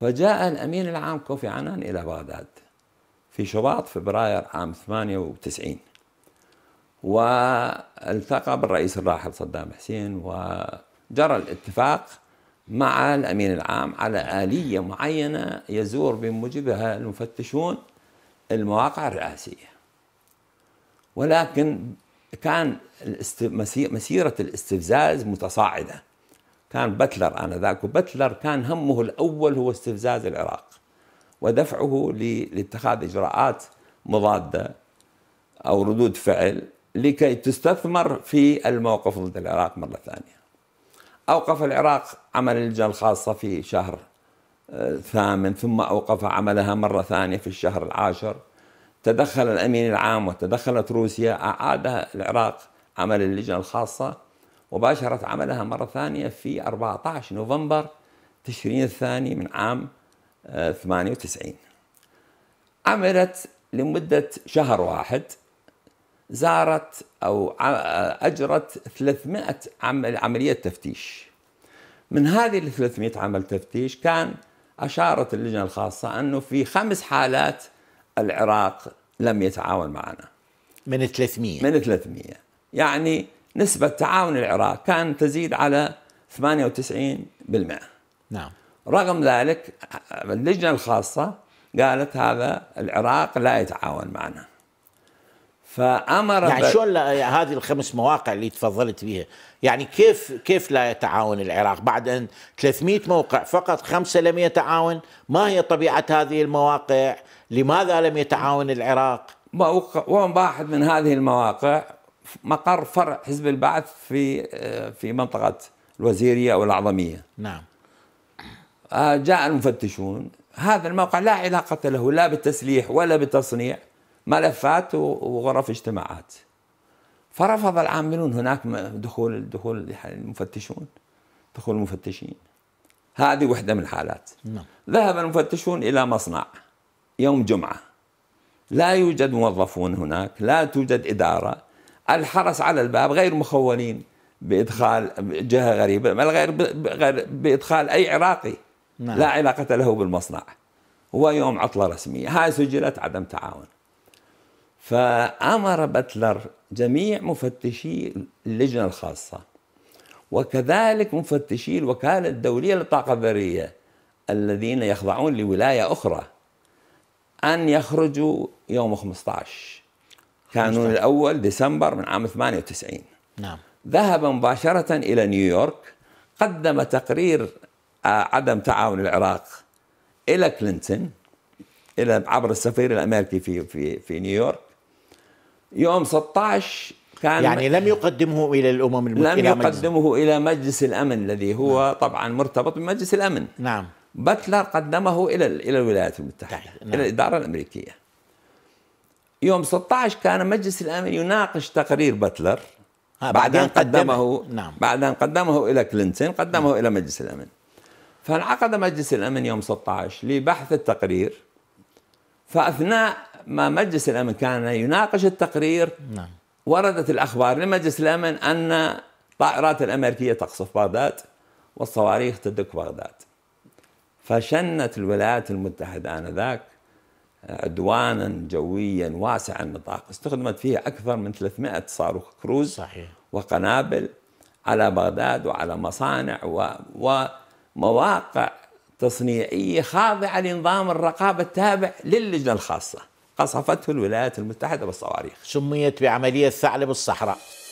فجاء الأمين العام كوفي عنان إلى بغداد في شباط فبراير عام 98 والتقى بالرئيس الراحل صدام حسين وجرى الاتفاق مع الأمين العام على آلية معينة يزور بموجبها المفتشون المواقع الرئاسية ولكن كان مسيرة الاستفزاز متصاعدة كان بتلر آنذاك وبتلر كان همه الأول هو استفزاز العراق ودفعه لاتخاذ إجراءات مضادة أو ردود فعل لكي تستثمر في الموقف ضد العراق مرة ثانية أوقف العراق عمل اللجنة الخاصة في شهر آه، ثامن ثم أوقف عملها مرة ثانية في الشهر العاشر تدخل الأمين العام وتدخلت روسيا أعاد العراق عمل اللجنة الخاصة وباشرت عملها مرة ثانية في 14 نوفمبر تشرين الثاني من عام 98 آه، عملت لمدة شهر واحد زارت أو آه، أجرت 300 عمل عملية تفتيش من هذه ال 300 عمل تفتيش كان أشارت اللجنة الخاصة أنه في خمس حالات العراق لم يتعاون معنا من 300 من 300 يعني نسبة تعاون العراق كان تزيد على 98% نعم رغم ذلك اللجنة الخاصة قالت هذا العراق لا يتعاون معنا فامر يعني شلون هذه الخمس مواقع اللي تفضلت بها يعني كيف كيف لا يتعاون العراق بعد ان 300 موقع فقط خمسه لم يتعاون ما هي طبيعه هذه المواقع لماذا لم يتعاون العراق موقع واحد من هذه المواقع مقر فرع حزب البعث في آه، في منطقة الوزيرية أو الأعظمية نعم آه، جاء المفتشون هذا الموقع لا علاقة له لا بالتسليح ولا بالتصنيع ملفات وغرف اجتماعات فرفض العاملون هناك دخول دخول المفتشون دخول المفتشين هذه وحده من الحالات نعم. ذهب المفتشون الى مصنع يوم جمعه لا يوجد موظفون هناك لا توجد اداره الحرس على الباب غير مخولين بادخال جهه غريبه بل غير بادخال اي عراقي نعم. لا علاقه له بالمصنع هو يوم عطله رسميه هاي سجلت عدم تعاون فامر بتلر جميع مفتشي اللجنه الخاصه وكذلك مفتشي الوكاله الدوليه للطاقه الذريه الذين يخضعون لولايه اخرى ان يخرجوا يوم 15 كانون الأول ديسمبر من عام 98 نعم ذهب مباشرة إلى نيويورك قدم تقرير آه، عدم تعاون العراق إلى كلينتون إلى عبر السفير الأمريكي في في في نيويورك يوم 16 كان يعني لم يقدمه الى الامم المتحده لم يقدمه مجلس. الى مجلس الامن الذي هو نعم. طبعا مرتبط بمجلس الامن نعم بتلر قدمه الى الى الولايات المتحده طيب، نعم. الى الاداره الامريكيه يوم 16 كان مجلس الامن يناقش تقرير بتلر بعد ان قدمه نعم. بعد ان قدمه الى كلينتون قدمه نعم. الى مجلس الامن فانعقد مجلس الامن يوم 16 لبحث التقرير فاثناء ما مجلس الامن كان يناقش التقرير نعم. وردت الاخبار لمجلس الامن ان الطائرات الامريكيه تقصف بغداد والصواريخ تدك بغداد فشنت الولايات المتحده انذاك عدوانا جويا واسع النطاق استخدمت فيها أكثر من 300 صاروخ كروز صحيح. وقنابل على بغداد وعلى مصانع و... ومواقع تصنيعية خاضعة لنظام الرقابة التابع للجنة الخاصة قصفته الولايات المتحدة بالصواريخ سميت بعملية ثعلب الصحراء